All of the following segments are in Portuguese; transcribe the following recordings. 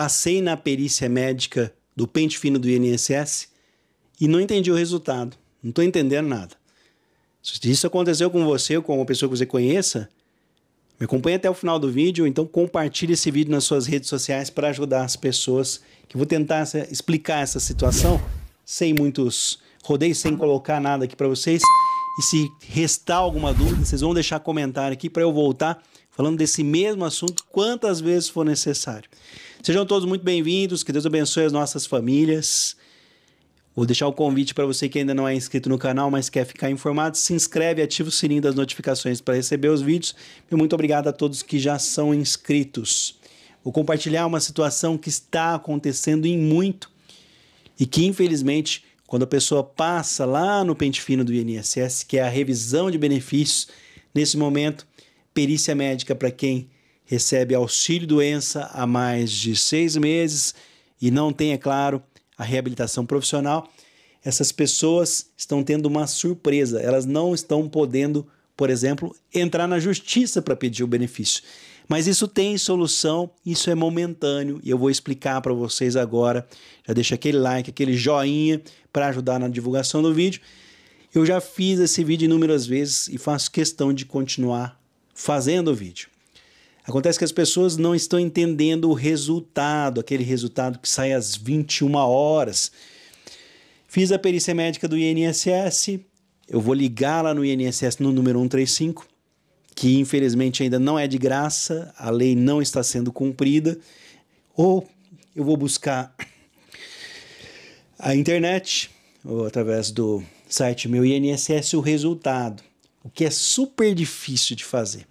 passei na perícia médica do pente fino do INSS e não entendi o resultado. Não estou entendendo nada. Se isso aconteceu com você ou com uma pessoa que você conheça, me acompanhe até o final do vídeo, então compartilhe esse vídeo nas suas redes sociais para ajudar as pessoas que vou tentar explicar essa situação sem muitos rodeios, sem colocar nada aqui para vocês. E se restar alguma dúvida, vocês vão deixar comentário aqui para eu voltar falando desse mesmo assunto quantas vezes for necessário. Sejam todos muito bem-vindos, que Deus abençoe as nossas famílias. Vou deixar o convite para você que ainda não é inscrito no canal, mas quer ficar informado, se inscreve, ativa o sininho das notificações para receber os vídeos. E muito obrigado a todos que já são inscritos. Vou compartilhar uma situação que está acontecendo em muito e que, infelizmente, quando a pessoa passa lá no pente fino do INSS, que é a revisão de benefícios, nesse momento, perícia médica para quem recebe auxílio doença há mais de seis meses e não tem, é claro, a reabilitação profissional, essas pessoas estão tendo uma surpresa. Elas não estão podendo, por exemplo, entrar na justiça para pedir o benefício. Mas isso tem solução, isso é momentâneo e eu vou explicar para vocês agora. Já deixa aquele like, aquele joinha para ajudar na divulgação do vídeo. Eu já fiz esse vídeo inúmeras vezes e faço questão de continuar fazendo o vídeo. Acontece que as pessoas não estão entendendo o resultado, aquele resultado que sai às 21 horas. Fiz a perícia médica do INSS, eu vou ligar lá no INSS no número 135, que infelizmente ainda não é de graça, a lei não está sendo cumprida, ou eu vou buscar a internet, ou através do site meu INSS, o resultado, o que é super difícil de fazer.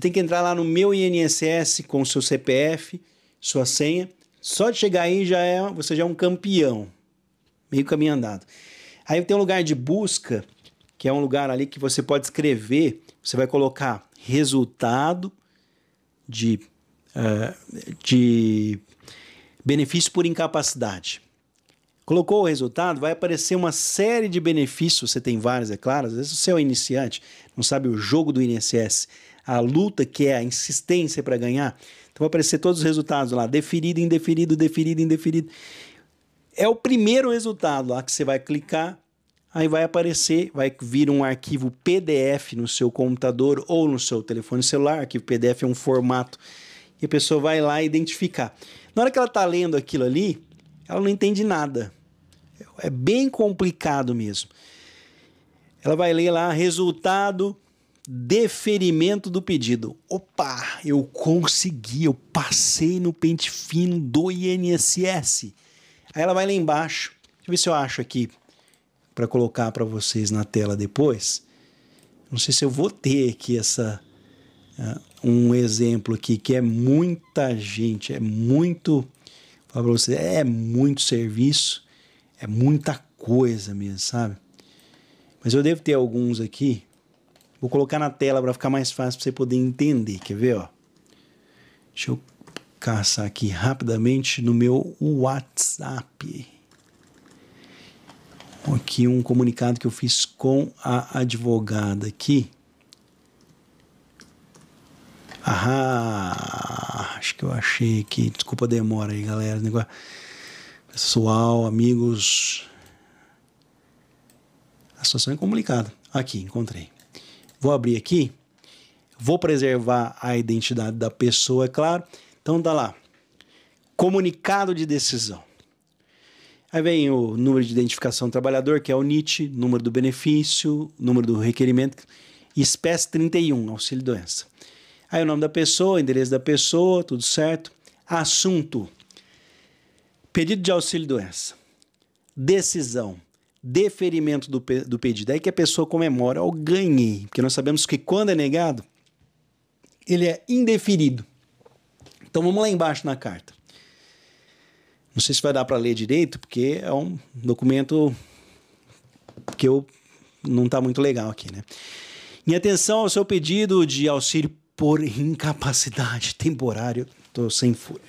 Você tem que entrar lá no meu INSS com seu CPF, sua senha. Só de chegar aí já é, você já é um campeão. Meio caminho andado. Aí tem um lugar de busca, que é um lugar ali que você pode escrever, você vai colocar resultado de, uh, de benefício por incapacidade. Colocou o resultado, vai aparecer uma série de benefícios, você tem vários, é claro, às vezes você é um iniciante, não sabe o jogo do INSS, a luta, que é a insistência para ganhar. Então vai aparecer todos os resultados lá: deferido, indeferido, deferido, indeferido. É o primeiro resultado lá que você vai clicar, aí vai aparecer, vai vir um arquivo PDF no seu computador ou no seu telefone celular. Arquivo PDF é um formato e a pessoa vai lá identificar. Na hora que ela está lendo aquilo ali, ela não entende nada. É bem complicado mesmo. Ela vai ler lá resultado deferimento do pedido. Opa, eu consegui, eu passei no pente fino do INSS. Aí ela vai lá embaixo. Deixa eu ver se eu acho aqui para colocar para vocês na tela depois. Não sei se eu vou ter aqui essa uh, um exemplo aqui que é muita gente, é muito para vocês, é muito serviço, é muita coisa mesmo, sabe? Mas eu devo ter alguns aqui Vou colocar na tela para ficar mais fácil para você poder entender. Quer ver, ó? Deixa eu caçar aqui rapidamente no meu WhatsApp. Aqui um comunicado que eu fiz com a advogada aqui. Ah, acho que eu achei aqui. Desculpa a demora aí, galera. Negócio... Pessoal, amigos. A situação é complicada. Aqui, encontrei. Vou abrir aqui. Vou preservar a identidade da pessoa, é claro. Então tá lá. Comunicado de decisão. Aí vem o número de identificação do trabalhador, que é o NIT, número do benefício, número do requerimento, espécie 31, auxílio doença. Aí o nome da pessoa, endereço da pessoa, tudo certo. Assunto: pedido de auxílio doença. Decisão: deferimento do, do pedido. É aí que a pessoa comemora, eu ganhei. Porque nós sabemos que quando é negado, ele é indeferido. Então vamos lá embaixo na carta. Não sei se vai dar para ler direito, porque é um documento que eu não está muito legal aqui, né? Em atenção ao seu pedido de auxílio por incapacidade temporária, estou sem fúria.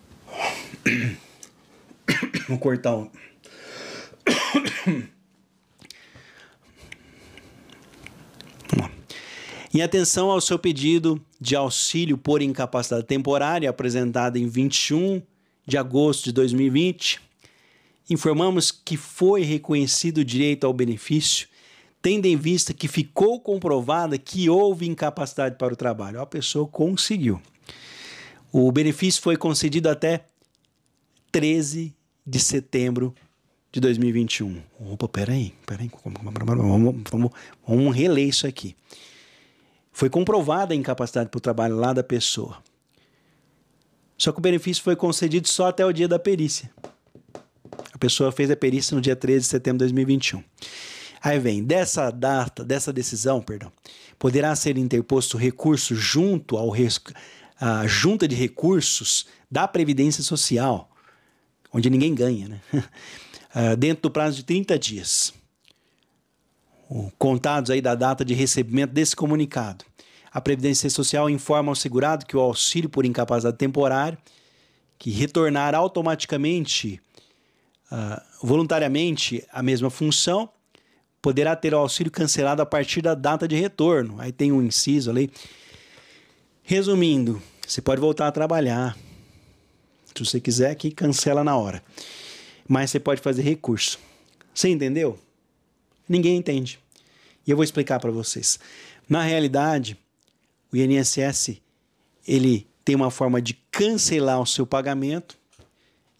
Vou cortar um. Em atenção ao seu pedido de auxílio por incapacidade temporária, apresentado em 21 de agosto de 2020, informamos que foi reconhecido o direito ao benefício, tendo em vista que ficou comprovada que houve incapacidade para o trabalho. A pessoa conseguiu. O benefício foi concedido até 13 de setembro de 2021. Opa, peraí, peraí, vamos, vamos, vamos reler isso aqui. Foi comprovada a incapacidade para o trabalho lá da pessoa. Só que o benefício foi concedido só até o dia da perícia. A pessoa fez a perícia no dia 13 de setembro de 2021. Aí vem, dessa data, dessa decisão, perdão, poderá ser interposto recurso junto ao à junta de recursos da Previdência Social, onde ninguém ganha, né? Ah, dentro do prazo de 30 dias, contados aí da data de recebimento desse comunicado. A Previdência Social informa ao segurado que o auxílio por incapacidade temporária, que retornar automaticamente, uh, voluntariamente, a mesma função, poderá ter o auxílio cancelado a partir da data de retorno. Aí tem um inciso ali. Resumindo, você pode voltar a trabalhar. Se você quiser, que cancela na hora mas você pode fazer recurso. Você entendeu? Ninguém entende. E eu vou explicar para vocês. Na realidade, o INSS ele tem uma forma de cancelar o seu pagamento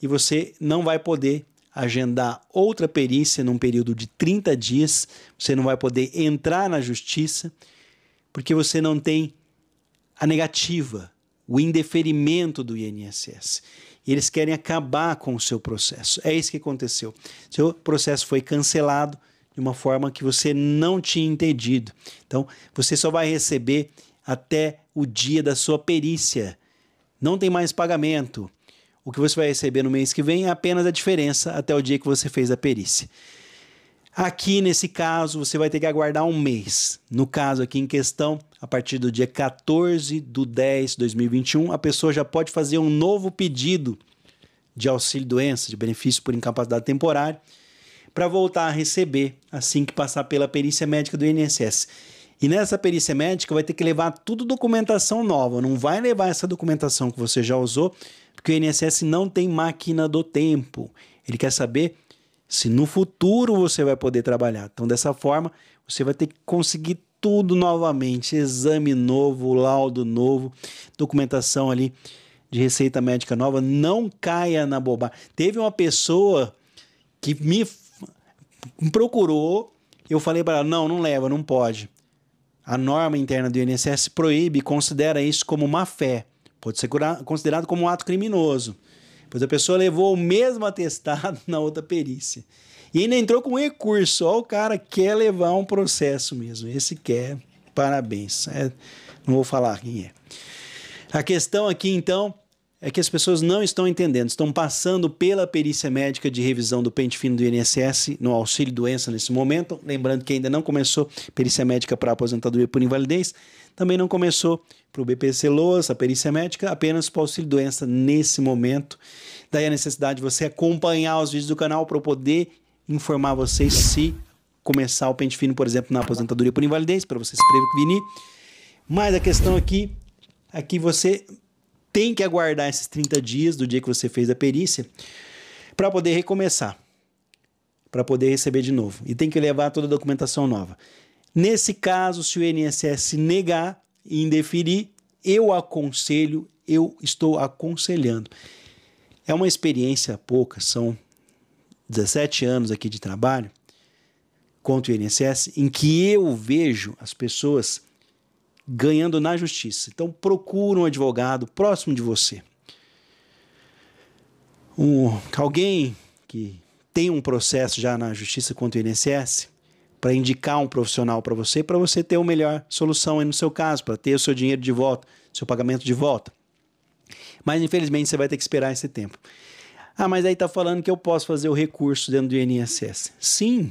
e você não vai poder agendar outra perícia num período de 30 dias, você não vai poder entrar na justiça, porque você não tem a negativa, o indeferimento do INSS eles querem acabar com o seu processo. É isso que aconteceu. Seu processo foi cancelado de uma forma que você não tinha entendido. Então, você só vai receber até o dia da sua perícia. Não tem mais pagamento. O que você vai receber no mês que vem é apenas a diferença até o dia que você fez a perícia. Aqui nesse caso, você vai ter que aguardar um mês. No caso aqui em questão, a partir do dia 14 de 10 de 2021, a pessoa já pode fazer um novo pedido de auxílio-doença, de benefício por incapacidade temporária, para voltar a receber assim que passar pela perícia médica do INSS. E nessa perícia médica vai ter que levar tudo documentação nova, não vai levar essa documentação que você já usou, porque o INSS não tem máquina do tempo. Ele quer saber se no futuro você vai poder trabalhar. Então, dessa forma, você vai ter que conseguir tudo novamente, exame novo, laudo novo, documentação ali de receita médica nova, não caia na bobagem. Teve uma pessoa que me procurou, eu falei para ela: "Não, não leva, não pode". A norma interna do INSS proíbe considera isso como má fé. Pode ser considerado como um ato criminoso, pois a pessoa levou o mesmo atestado na outra perícia. E ainda entrou com recurso. Ó, o cara quer levar um processo mesmo. Esse quer, parabéns. É, não vou falar quem é. A questão aqui, então, é que as pessoas não estão entendendo, estão passando pela perícia médica de revisão do pente fino do INSS no auxílio doença nesse momento. Lembrando que ainda não começou perícia médica para aposentadoria por invalidez, também não começou para o BPC Loas, a perícia médica, apenas para o auxílio doença nesse momento. Daí a necessidade de você acompanhar os vídeos do canal para poder informar vocês se começar o pente fino, por exemplo, na aposentadoria por invalidez, para vocês prevenir. Mas a questão aqui é que você tem que aguardar esses 30 dias do dia que você fez a perícia para poder recomeçar, para poder receber de novo. E tem que levar toda a documentação nova. Nesse caso, se o INSS negar e indeferir, eu aconselho, eu estou aconselhando. É uma experiência pouca, são 17 anos aqui de trabalho contra o INSS em que eu vejo as pessoas ganhando na justiça. Então procure um advogado próximo de você. Um, alguém que tem um processo já na justiça contra o INSS para indicar um profissional para você, para você ter a melhor solução aí no seu caso, para ter o seu dinheiro de volta, seu pagamento de volta. Mas infelizmente você vai ter que esperar esse tempo. Ah, mas aí está falando que eu posso fazer o recurso dentro do INSS. Sim,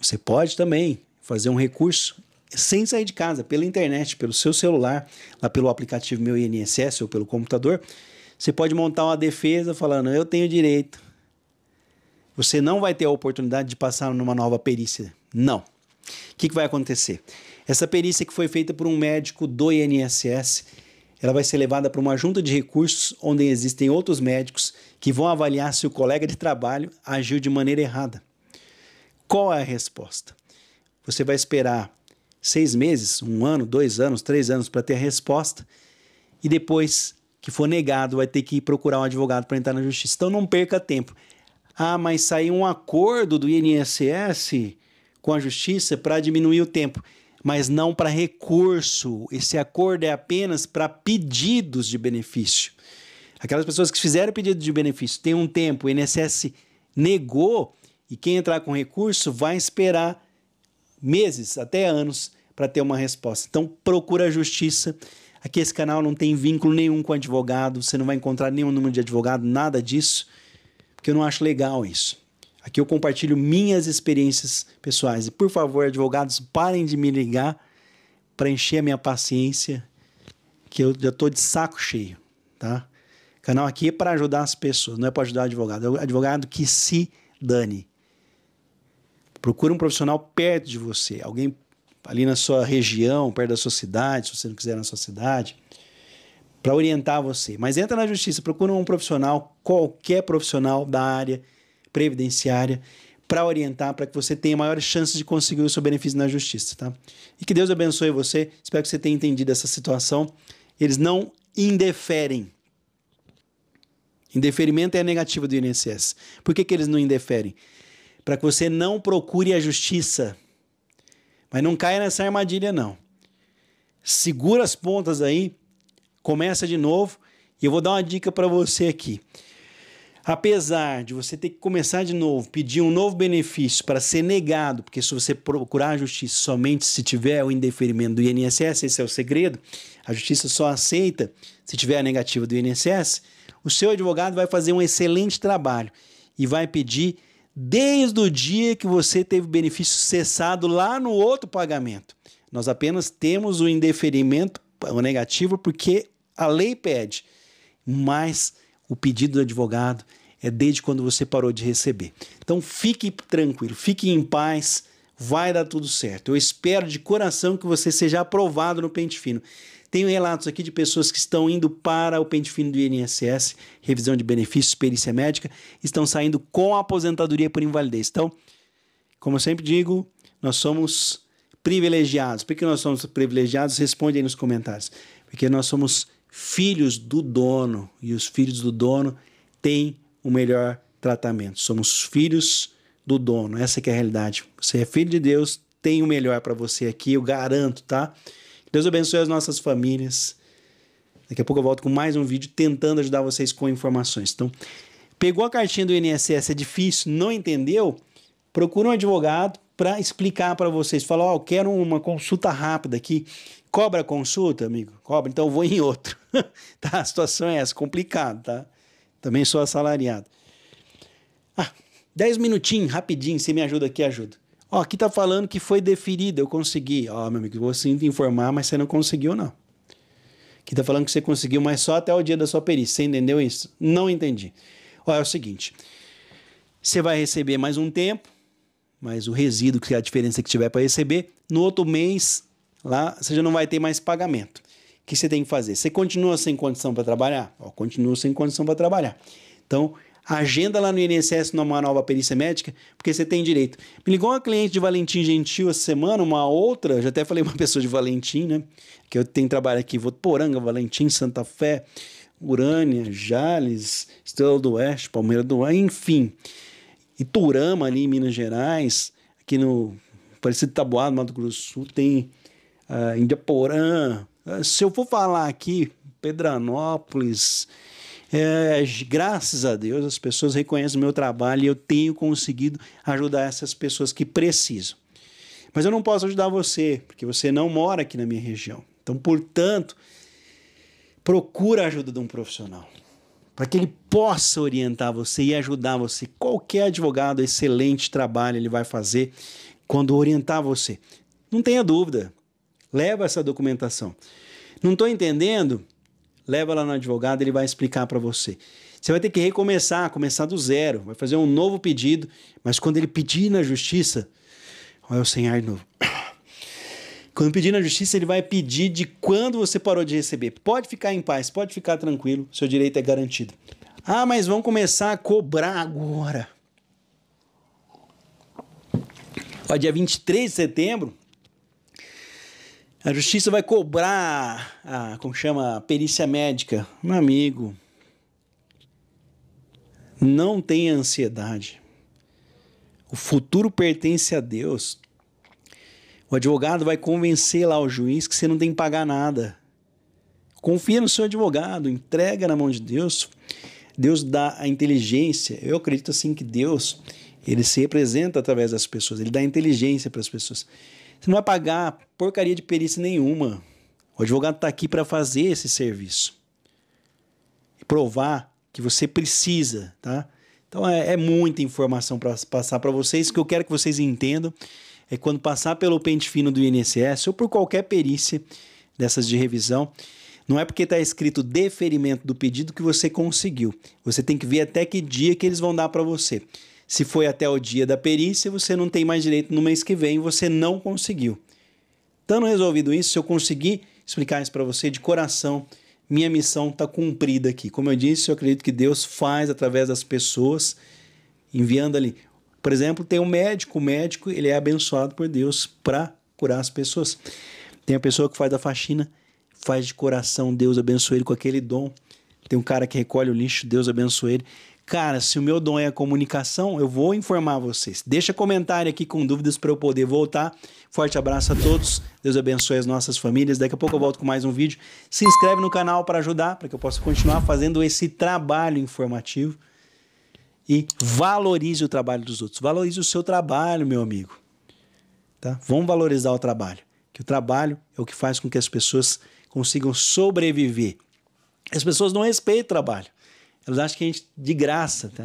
você pode também fazer um recurso sem sair de casa, pela internet, pelo seu celular, lá pelo aplicativo Meu INSS ou pelo computador. Você pode montar uma defesa falando: eu tenho direito. Você não vai ter a oportunidade de passar numa nova perícia. Não. O que, que vai acontecer? Essa perícia que foi feita por um médico do INSS ela vai ser levada para uma junta de recursos onde existem outros médicos que vão avaliar se o colega de trabalho agiu de maneira errada. Qual é a resposta? Você vai esperar seis meses, um ano, dois anos, três anos para ter a resposta e depois que for negado vai ter que procurar um advogado para entrar na justiça. Então não perca tempo. Ah, mas saiu um acordo do INSS com a justiça para diminuir o tempo mas não para recurso. Esse acordo é apenas para pedidos de benefício. Aquelas pessoas que fizeram pedido de benefício tem um tempo, o INSS negou e quem entrar com recurso vai esperar meses, até anos, para ter uma resposta. Então, procura a justiça. Aqui esse canal não tem vínculo nenhum com advogado, você não vai encontrar nenhum número de advogado, nada disso, porque eu não acho legal isso. Aqui eu compartilho minhas experiências pessoais. E por favor, advogados, parem de me ligar para encher a minha paciência, que eu já estou de saco cheio, tá? O canal aqui é para ajudar as pessoas, não é para ajudar o advogado. É o advogado que se dane. Procure um profissional perto de você, alguém ali na sua região, perto da sua cidade, se você não quiser na sua cidade, para orientar você. Mas entra na justiça, procura um profissional, qualquer profissional da área previdenciária para orientar para que você tenha maiores chances de conseguir o seu benefício na justiça, tá? E que Deus abençoe você. Espero que você tenha entendido essa situação. Eles não indeferem. Indeferimento é negativo do INSS. Por que, que eles não indeferem? Para que você não procure a justiça. Mas não caia nessa armadilha, não. Segura as pontas aí, começa de novo e eu vou dar uma dica para você aqui. Apesar de você ter que começar de novo, pedir um novo benefício para ser negado, porque se você procurar a justiça somente se tiver o indeferimento do INSS, esse é o segredo, a justiça só aceita se tiver a negativa do INSS, o seu advogado vai fazer um excelente trabalho e vai pedir desde o dia que você teve o benefício cessado lá no outro pagamento. Nós apenas temos o indeferimento, o negativo, porque a lei pede. Mas o pedido do advogado é desde quando você parou de receber. Então fique tranquilo, fique em paz, vai dar tudo certo. Eu espero de coração que você seja aprovado no Pente Fino. Tenho relatos aqui de pessoas que estão indo para o Pente Fino do INSS, revisão de benefícios, perícia médica, estão saindo com a aposentadoria por invalidez. Então, como eu sempre digo, nós somos privilegiados. Por que nós somos privilegiados? Responde aí nos comentários. Porque nós somos privilegiados filhos do dono, e os filhos do dono têm o melhor tratamento. Somos filhos do dono, essa é a realidade. Você é filho de Deus, tem o melhor para você aqui, eu garanto, tá? Deus abençoe as nossas famílias. Daqui a pouco eu volto com mais um vídeo tentando ajudar vocês com informações. Então, pegou a cartinha do INSS, é difícil, não entendeu? Procura um advogado para explicar para vocês. Fala, ó, oh, eu quero uma consulta rápida aqui Cobra consulta, amigo? Cobra, então eu vou em outro. tá? A situação é essa, complicada, tá? Também sou assalariado. Ah, dez minutinhos, rapidinho, você me ajuda aqui, ajuda. Ó, aqui tá falando que foi deferida, eu consegui. Ó, meu amigo, vou sim te informar, mas você não conseguiu, não. Aqui tá falando que você conseguiu, mas só até o dia da sua perícia. Você entendeu isso? Não entendi. Ó, é o seguinte. Você vai receber mais um tempo, mas o resíduo, que é a diferença que tiver para receber, no outro mês lá você já não vai ter mais pagamento. O que você tem que fazer? Você continua sem condição para trabalhar? Ó, continua sem condição para trabalhar. Então, agenda lá no INSS numa nova perícia médica, porque você tem direito. Me ligou uma cliente de Valentim Gentil essa semana, uma outra, já até falei uma pessoa de Valentim, né? Que eu tenho trabalho aqui, poranga Valentim, Santa Fé, Urânia, Jales, Estrela do Oeste, Palmeira do Oeste, enfim. Iturama ali em Minas Gerais, aqui no Parecido Taboado, Mato Grosso do Sul, tem uh, eh, Indiaporã. Uh, eh, se eu for falar aqui, Pedranópolis, eh, graças a Deus as pessoas reconhecem o meu trabalho e eu tenho conseguido ajudar essas pessoas que precisam. Mas eu não posso ajudar você, porque você não mora aqui na minha região. Então, portanto, procura a ajuda de um profissional para que ele possa orientar você e ajudar você. Qualquer advogado, excelente trabalho ele vai fazer quando orientar você. Não tenha dúvida, Leva essa documentação. Não estou entendendo? Leva lá no advogado, ele vai explicar para você. Você vai ter que recomeçar, começar do zero, vai fazer um novo pedido, mas quando ele pedir na justiça, olha o senhor de novo. Quando pedir na justiça, ele vai pedir de quando você parou de receber. Pode ficar em paz, pode ficar tranquilo, seu direito é garantido. Ah, mas vão começar a cobrar agora. Ó, dia 23 de setembro, a justiça vai cobrar a, como chama, a perícia médica. Meu amigo, não tenha ansiedade. O futuro pertence a Deus. O advogado vai convencer lá o juiz que você não tem que pagar nada. Confia no seu advogado, entrega na mão de Deus. Deus dá a inteligência. Eu acredito assim que Deus, ele se representa através das pessoas, ele dá inteligência para as pessoas. Você não vai pagar porcaria de perícia nenhuma. O advogado está aqui para fazer esse serviço e provar que você precisa, tá? Então é, é muita informação para passar para vocês. O que eu quero que vocês entendam é quando passar pelo pente fino do INSS ou por qualquer perícia dessas de revisão, não é porque está escrito deferimento do pedido que você conseguiu. Você tem que ver até que dia que eles vão dar para você. Se foi até o dia da perícia, você não tem mais direito no mês que vem, você não conseguiu. Tendo resolvido isso, se eu conseguir explicar isso para você de coração, minha missão está cumprida aqui. Como eu disse, eu acredito que Deus faz através das pessoas, enviando ali. Por exemplo, tem um médico, o médico ele é abençoado por Deus para curar as pessoas. Tem a pessoa que faz a faxina, faz de coração, Deus abençoe ele com aquele dom. Tem um cara que recolhe o lixo, Deus abençoe ele. Cara, se o meu dom é a comunicação, eu vou informar vocês. Deixa comentário aqui com dúvidas para eu poder voltar. Forte abraço a todos. Deus abençoe as nossas famílias. Daqui a pouco eu volto com mais um vídeo. Se inscreve no canal para ajudar, para que eu possa continuar fazendo esse trabalho informativo. E valorize o trabalho dos outros. Valorize o seu trabalho, meu amigo. Tá? Vamos valorizar o trabalho. Que o trabalho é o que faz com que as pessoas consigam sobreviver. As pessoas não respeitam o trabalho. Elas acham que a gente, de graça, tá?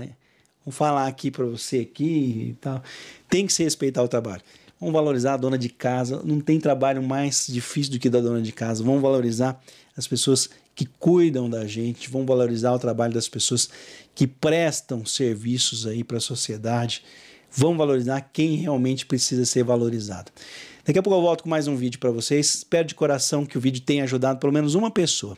Vamos falar aqui para você aqui e tal. Tem que se respeitar o trabalho. Vamos valorizar a dona de casa. Não tem trabalho mais difícil do que da dona de casa. Vamos valorizar as pessoas que cuidam da gente. Vamos valorizar o trabalho das pessoas que prestam serviços aí para a sociedade. Vamos valorizar quem realmente precisa ser valorizado. Daqui a pouco eu volto com mais um vídeo para vocês. Espero de coração que o vídeo tenha ajudado pelo menos uma pessoa.